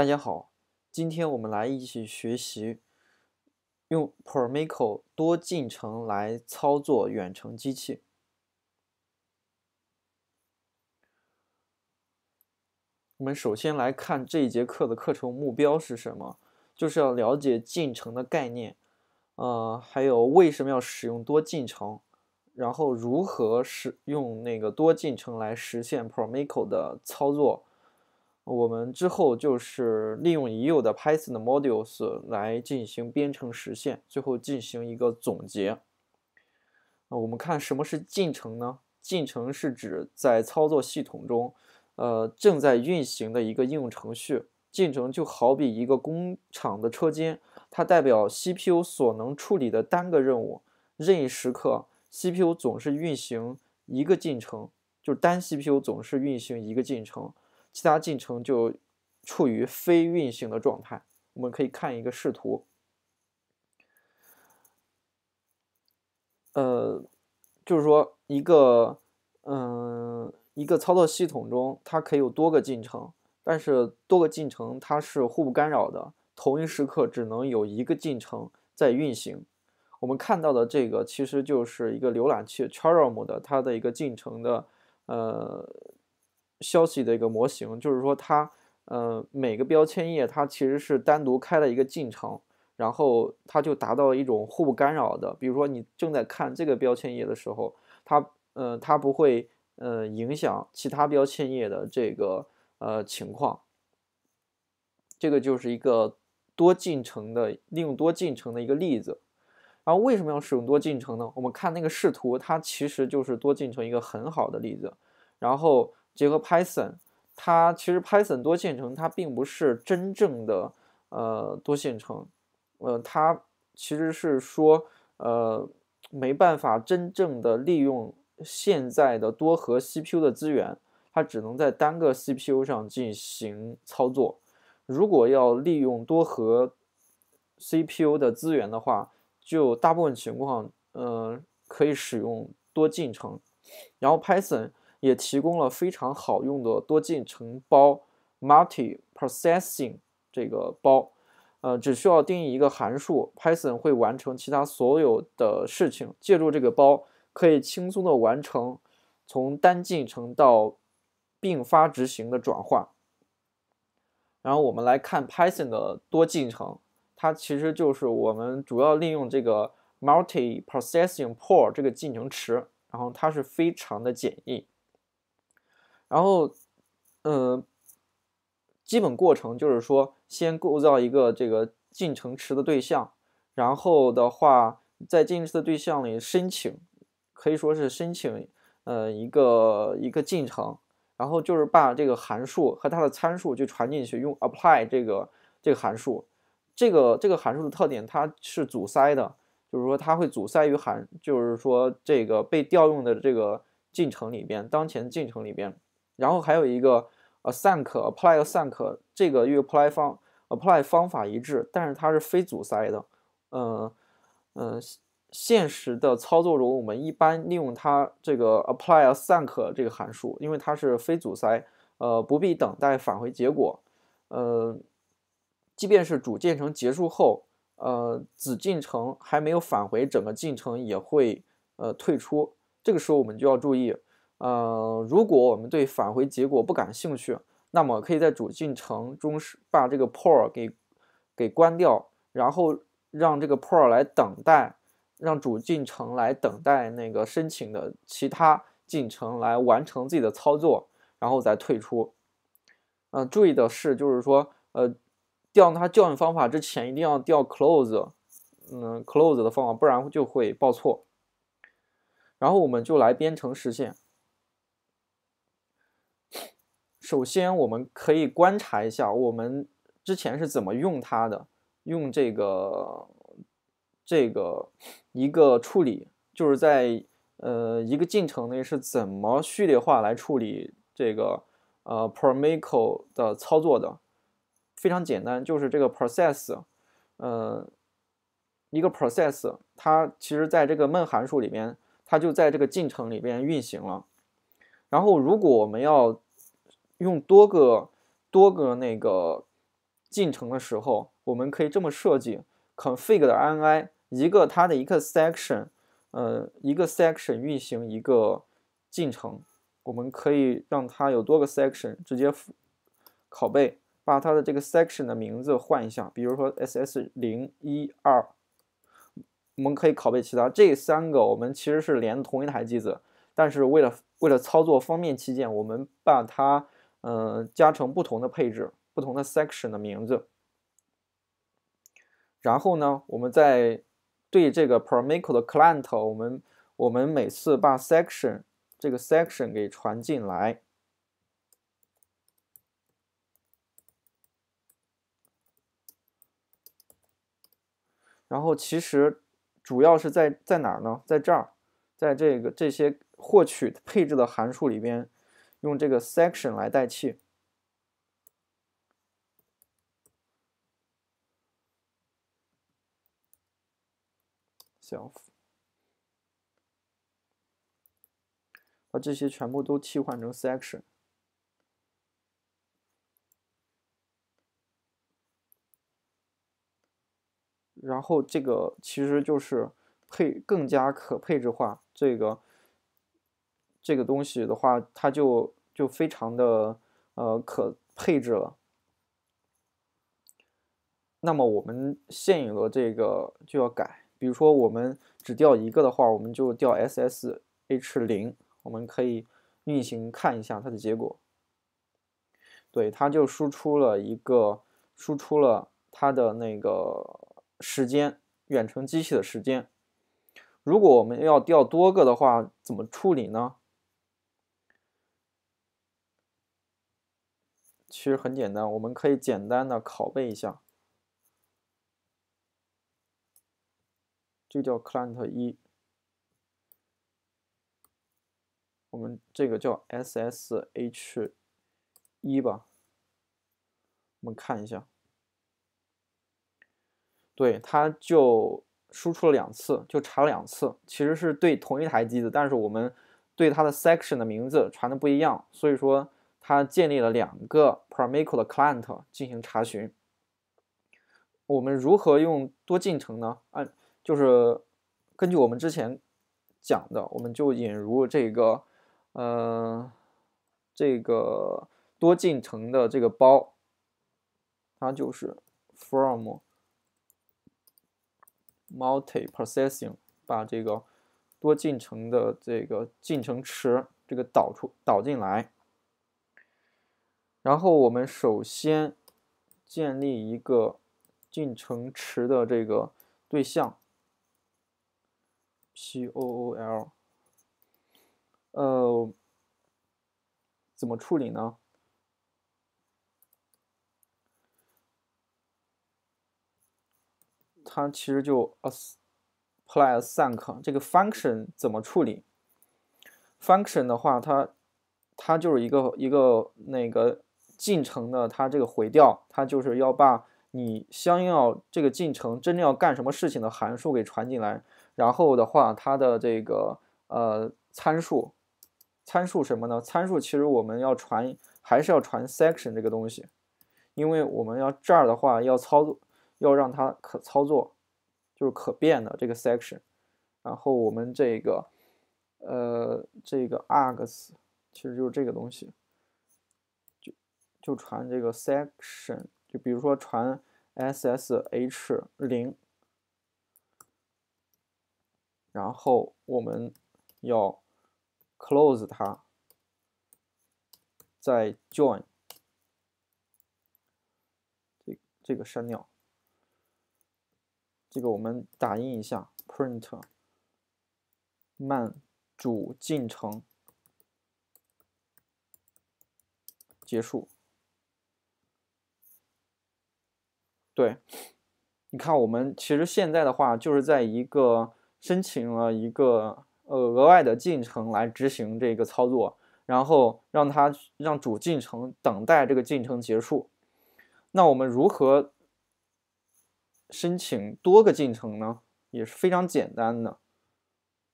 大家好，今天我们来一起学习用 p e r l m i c e o 多进程来操作远程机器。我们首先来看这一节课的课程目标是什么，就是要了解进程的概念，呃，还有为什么要使用多进程，然后如何使用那个多进程来实现 p e r l m i c e o 的操作。我们之后就是利用已有的 Python 的 modules 来进行编程实现，最后进行一个总结。啊，我们看什么是进程呢？进程是指在操作系统中，呃，正在运行的一个应用程序。进程就好比一个工厂的车间，它代表 CPU 所能处理的单个任务。任意时刻，CPU 总是运行一个进程，就单 CPU 总是运行一个进程。其他进程就处于非运行的状态。我们可以看一个视图，呃，就是说一个，嗯，一个操作系统中它可以有多个进程，但是多个进程它是互不干扰的，同一时刻只能有一个进程在运行。我们看到的这个其实就是一个浏览器 c h r o m m 的它的一个进程的，呃。消息的一个模型，就是说它，呃，每个标签页它其实是单独开了一个进程，然后它就达到一种互不干扰的。比如说你正在看这个标签页的时候，它，呃，它不会，呃，影响其他标签页的这个，呃，情况。这个就是一个多进程的，利用多进程的一个例子。然后为什么要使用多进程呢？我们看那个视图，它其实就是多进程一个很好的例子。然后。结合 Python，它其实 Python 多线程，它并不是真正的呃多线程，呃，它其实是说呃没办法真正的利用现在的多核 CPU 的资源，它只能在单个 CPU 上进行操作。如果要利用多核 CPU 的资源的话，就大部分情况呃可以使用多进程，然后 Python。也提供了非常好用的多进程包 （multi-processing） 这个包，呃，只需要定义一个函数，Python 会完成其他所有的事情。借助这个包，可以轻松的完成从单进程到并发执行的转换。然后我们来看 Python 的多进程，它其实就是我们主要利用这个 multi-processing pool 这个进程池，然后它是非常的简易。然后，嗯，基本过程就是说，先构造一个这个进程池的对象，然后的话，在进程池的对象里申请，可以说是申请，呃，一个一个进程，然后就是把这个函数和它的参数就传进去，用 apply 这个这个函数，这个这个函数的特点，它是阻塞的，就是说它会阻塞于函，就是说这个被调用的这个进程里边，当前进程里边。然后还有一个，apply 和 apply 这个与 apply 方 apply 方法一致，但是它是非阻塞的。嗯嗯，现实的操作中，我们一般利用它这个 apply 和 a n k 这个函数，因为它是非阻塞，呃，不必等待返回结果。呃，即便是主进程结束后，呃，子进程还没有返回，整个进程也会呃退出。这个时候我们就要注意。呃，如果我们对返回结果不感兴趣，那么可以在主进程中是把这个 poll 给给关掉，然后让这个 poll 来等待，让主进程来等待那个申请的其他进程来完成自己的操作，然后再退出。嗯，注意的是，就是说，呃，调它调用方法之前一定要调 close，嗯，close 的方法，不然就会报错。然后我们就来编程实现。首先，我们可以观察一下我们之前是怎么用它的，用这个这个一个处理，就是在呃一个进程内是怎么序列化来处理这个呃 promicle 的操作的。非常简单，就是这个 process，呃，一个 process，它其实在这个 main 函数里边，它就在这个进程里边运行了。然后，如果我们要用多个多个那个进程的时候，我们可以这么设计 config 的 ini 一个它的一个 section，呃，一个 section 运行一个进程，我们可以让它有多个 section 直接复拷贝，把它的这个 section 的名字换一下，比如说 SS 零一二，我们可以拷贝其他这三个，我们其实是连同一台机子，但是为了为了操作方便起见，我们把它。嗯，加成不同的配置，不同的 section 的名字。然后呢，我们在对这个 p e r m a i c l 的 client，我们我们每次把 section 这个 section 给传进来。然后其实主要是在在哪儿呢？在这儿，在这个这些获取配置的函数里边。用这个 section 来代替 self，把这些全部都替换成 section，然后这个其实就是配更加可配置化这个。这个东西的话，它就就非常的呃可配置了。那么我们现有的这个就要改，比如说我们只调一个的话，我们就调 s s h 零，我们可以运行看一下它的结果。对，它就输出了一个，输出了它的那个时间，远程机器的时间。如果我们要调多个的话，怎么处理呢？其实很简单，我们可以简单的拷贝一下，这叫 client 一，我们这个叫 ssh 一吧。我们看一下，对，它就输出了两次，就查了两次，其实是对同一台机子，但是我们对它的 section 的名字传的不一样，所以说。它建立了两个 p r o m i c e u 的 client 进行查询。我们如何用多进程呢？按就是根据我们之前讲的，我们就引入这个呃这个多进程的这个包，它就是 from multi processing，把这个多进程的这个进程池这个导出导进来。然后我们首先建立一个进程池的这个对象，pool。呃，怎么处理呢？它其实就 apply_async 这个 function 怎么处理？function 的话，它它就是一个一个那个。进程呢？它这个毁掉，它就是要把你相应要这个进程真正要干什么事情的函数给传进来。然后的话，它的这个呃参数，参数什么呢？参数其实我们要传还是要传 section 这个东西，因为我们要这儿的话要操作，要让它可操作，就是可变的这个 section。然后我们这个呃这个 args 其实就是这个东西。就传这个 section，就比如说传 ssh 零，然后我们要 close 它，再 join，这这个删掉，这个我们打印一下 print m a n 主进程结束。对，你看，我们其实现在的话，就是在一个申请了一个呃额外的进程来执行这个操作，然后让它让主进程等待这个进程结束。那我们如何申请多个进程呢？也是非常简单的，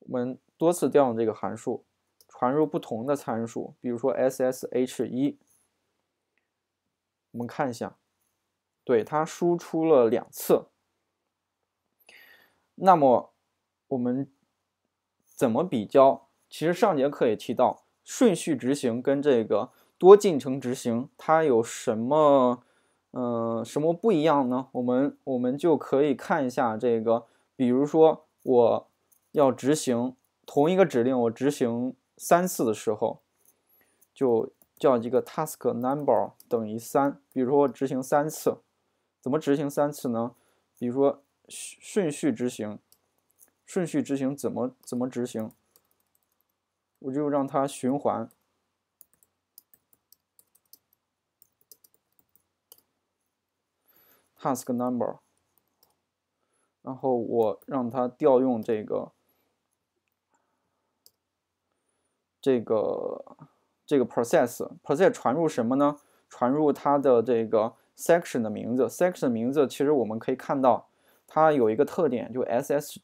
我们多次调用这个函数，传入不同的参数，比如说 ssh 一，我们看一下。对，它输出了两次。那么我们怎么比较？其实上节课也提到，顺序执行跟这个多进程执行它有什么呃什么不一样呢？我们我们就可以看一下这个，比如说我要执行同一个指令，我执行三次的时候，就叫一个 task number 等于三，比如说我执行三次。怎么执行三次呢？比如说顺序执行，顺序执行怎么怎么执行？我就让它循环，task number，然后我让它调用这个这个这个 process，process 传入什么呢？传入它的这个。section 的名字，section 的名字其实我们可以看到，它有一个特点，就 ssh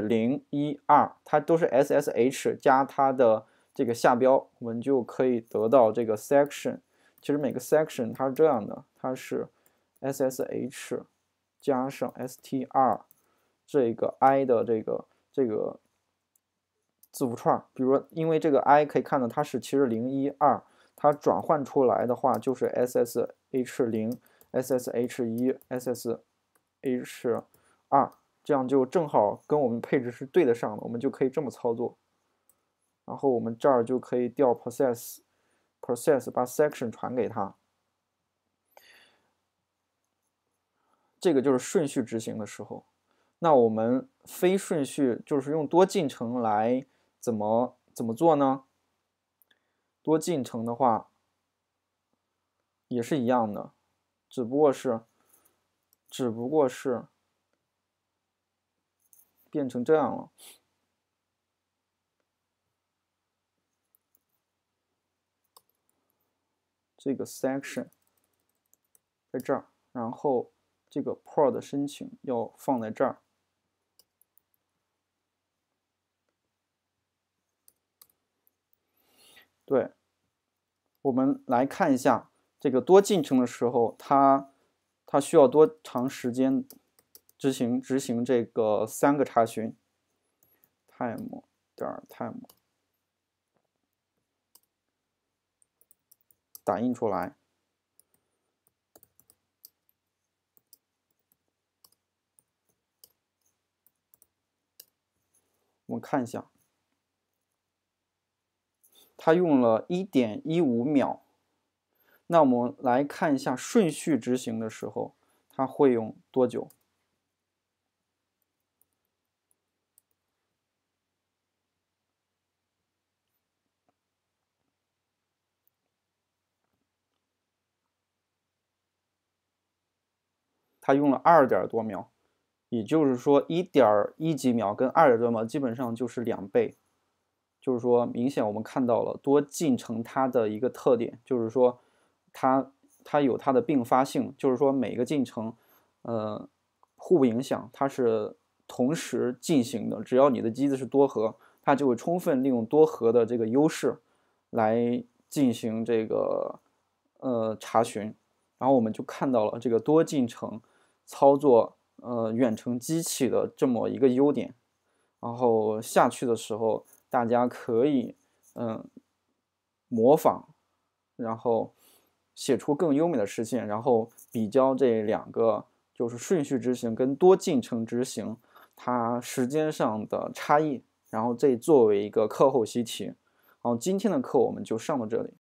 零一二，它都是 ssh 加它的这个下标，我们就可以得到这个 section。其实每个 section 它是这样的，它是 ssh 加上 str 这个 i 的这个这个字符串。比如说，因为这个 i 可以看到它是其实零一二，它转换出来的话就是 ss。h 零 ssh 一 ssh 二，这样就正好跟我们配置是对得上的，我们就可以这么操作。然后我们这儿就可以调 process，process 把 section 传给他。这个就是顺序执行的时候。那我们非顺序就是用多进程来怎么怎么做呢？多进程的话。也是一样的，只不过是，只不过是变成这样了。这个 section 在这儿，然后这个 pro 的申请要放在这儿。对，我们来看一下。这个多进程的时候，它它需要多长时间执行执行这个三个查询？time 点儿 time 打印出来，我们看一下，它用了一点一五秒。那我们来看一下顺序执行的时候，它会用多久？它用了二点多秒，也就是说，一点一几秒跟二点多秒基本上就是两倍，就是说，明显我们看到了多进程它的一个特点，就是说。它它有它的并发性，就是说每个进程，呃，互不影响，它是同时进行的。只要你的机子是多核，它就会充分利用多核的这个优势来进行这个呃查询。然后我们就看到了这个多进程操作呃远程机器的这么一个优点。然后下去的时候，大家可以嗯模仿，然后。写出更优美的诗现，然后比较这两个，就是顺序执行跟多进程执行，它时间上的差异，然后这作为一个课后习题。然后今天的课我们就上到这里。